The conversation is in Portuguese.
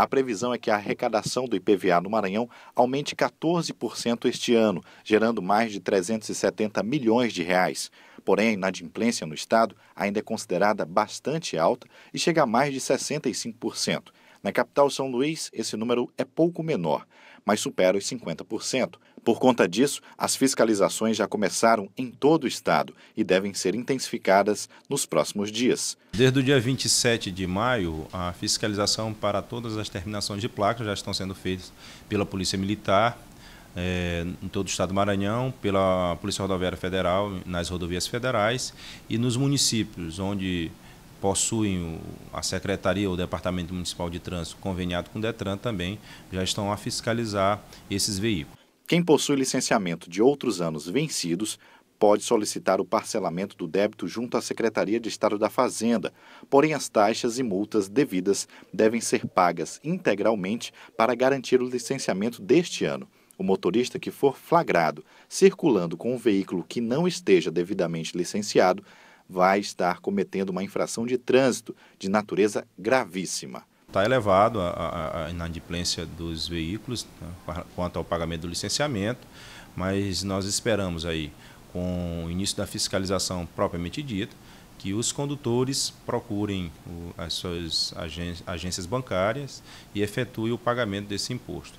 A previsão é que a arrecadação do IPVA no Maranhão aumente 14% este ano, gerando mais de 370 milhões de reais. Porém, a inadimplência no estado ainda é considerada bastante alta e chega a mais de 65%. Na capital São Luís, esse número é pouco menor, mas supera os 50%. Por conta disso, as fiscalizações já começaram em todo o estado e devem ser intensificadas nos próximos dias. Desde o dia 27 de maio, a fiscalização para todas as terminações de placas já estão sendo feitas pela Polícia Militar. É, em todo o estado do Maranhão, pela Polícia Rodoviária Federal, nas rodovias federais e nos municípios onde possuem a Secretaria ou o Departamento Municipal de Trânsito, conveniado com o DETRAN também, já estão a fiscalizar esses veículos. Quem possui licenciamento de outros anos vencidos pode solicitar o parcelamento do débito junto à Secretaria de Estado da Fazenda, porém as taxas e multas devidas devem ser pagas integralmente para garantir o licenciamento deste ano. O motorista que for flagrado circulando com um veículo que não esteja devidamente licenciado vai estar cometendo uma infração de trânsito de natureza gravíssima. Está elevado a, a, a, inadimplência dos veículos né, quanto ao pagamento do licenciamento, mas nós esperamos aí, com o início da fiscalização propriamente dita, que os condutores procurem o, as suas agências bancárias e efetuem o pagamento desse imposto.